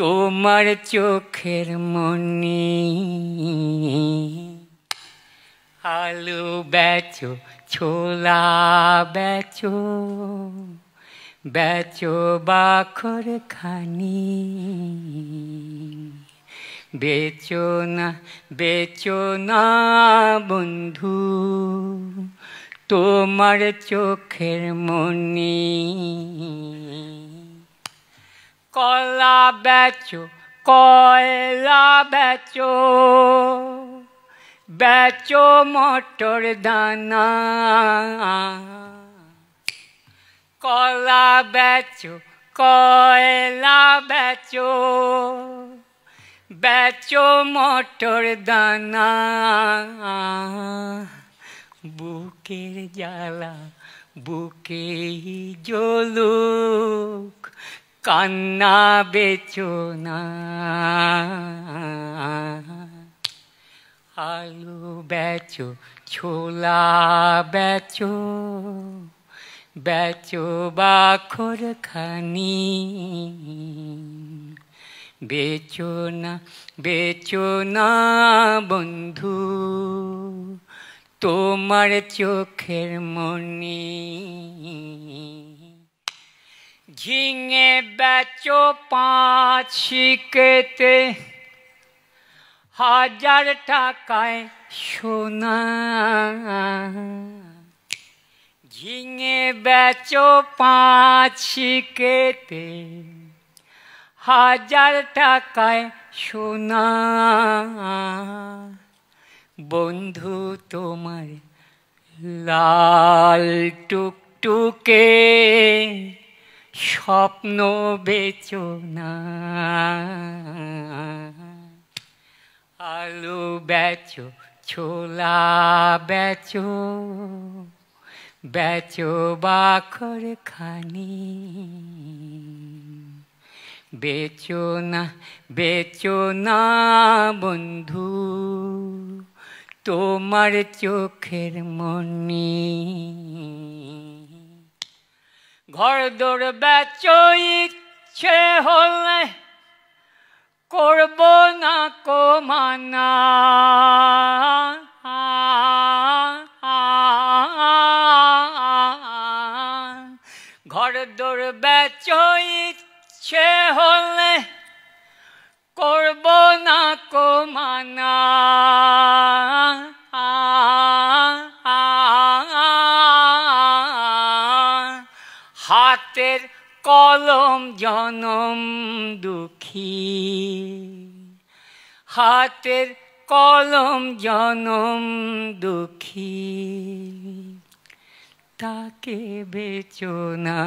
তোমার চোখের মনি আলু বেচো ছোলা বেচো বেচো বাখর খানি বেচো না বেচো না বন্ধু তোমার চোখের মনি কলা বেচো কয়লা বেচো বেচো মটর দানা কলা বেচো কয়লা বেচো বেচো মটর দানা বুকের জ্বালা বুকে জলুক কান্না বেচো না আলু বেচো ছোলা বেচো বেচো বাখর খানি বেচো না বেচো না বন্ধু তোমার চোখের মনি ঝিঙে बेचो পাঁচ শিখেতে হাজার টাকায় সোনা ঝিঙে বেচো পাঁচ কেতে হাজার টাকায় সোনা বন্ধু তোমার লাল টুকটুকে স্বপ্ন বেচনা আলু বেচো ছোলা বেচো বেচো বাখর খানি বেচো না বেচো না বন্ধু তোমার চোখের মনি ঘর দৌড় বেচ ইচ্ছে হলে করব না কমানা ঘর দৌড় বেচ ইচ্ছে হলে করব না কমানা জনম দুঃখী হাতের কলম জনম দুঃখী তাকে বেচো না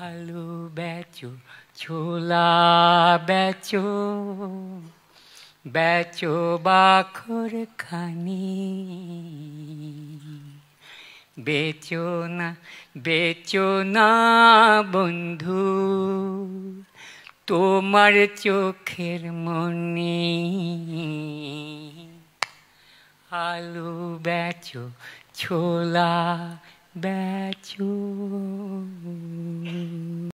আলু বেচো ছোলা বেচো বেচো বাখর খানি বেচো না বেচো না বন্ধু তোমার চোখের মনি আলু বেচো ছোলা বেচো